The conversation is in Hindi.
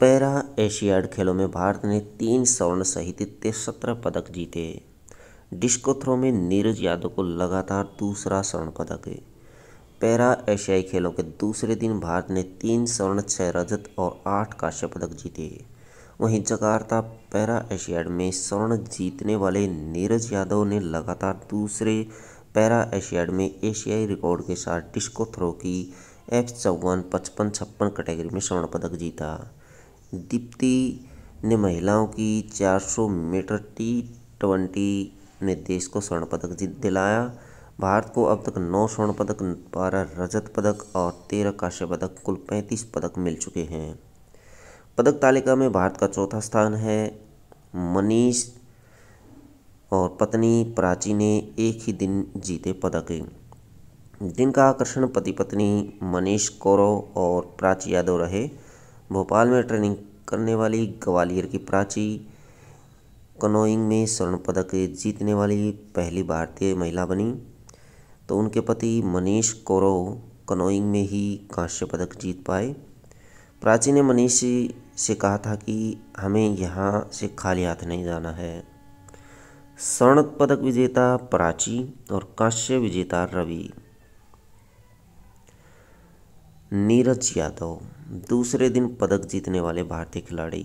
पैरा एशियाड खेलों में भारत ने तीन स्वर्ण सहित तिरसत्रह पदक जीते डिस्को थ्रो में नीरज यादव को लगातार दूसरा स्वर्ण पदक पैरा एशियाई खेलों के दूसरे दिन भारत ने तीन स्वर्ण छः रजत और आठ कांस्य पदक जीते वहीं जकार्ता पैरा एशियाड में स्वर्ण जीतने वाले नीरज यादव ने लगातार दूसरे पैरा एशियाड में एशियाई रिकॉर्ड के साथ डिस्को थ्रो की एफ चौवन पचपन छप्पन कैटेगरी में स्वर्ण पदक जीता दीप्ति ने महिलाओं की 400 मीटर टी ट्वेंटी में देश को स्वर्ण पदक जीत दिलाया भारत को अब तक नौ स्वर्ण पदक बारह रजत पदक और तेरह कांस्य पदक कुल पैंतीस पदक मिल चुके हैं पदक तालिका में भारत का चौथा स्थान है मनीष और पत्नी प्राची ने एक ही दिन जीते पदक दिन का आकर्षण पति पत्नी मनीष कौरव और प्राची यादव रहे भोपाल में ट्रेनिंग करने वाली ग्वालियर की प्राची कनोइंग में स्वर्ण पदक जीतने वाली पहली भारतीय महिला बनी तो उनके पति मनीष कौरव कनोइंग में ही कांस्य पदक जीत पाए प्राची ने मनीष से कहा था कि हमें यहाँ से खाली हाथ नहीं जाना है स्वर्ण पदक विजेता प्राची और कांस्य विजेता रवि नीरज यादव दूसरे दिन पदक जीतने वाले भारतीय खिलाड़ी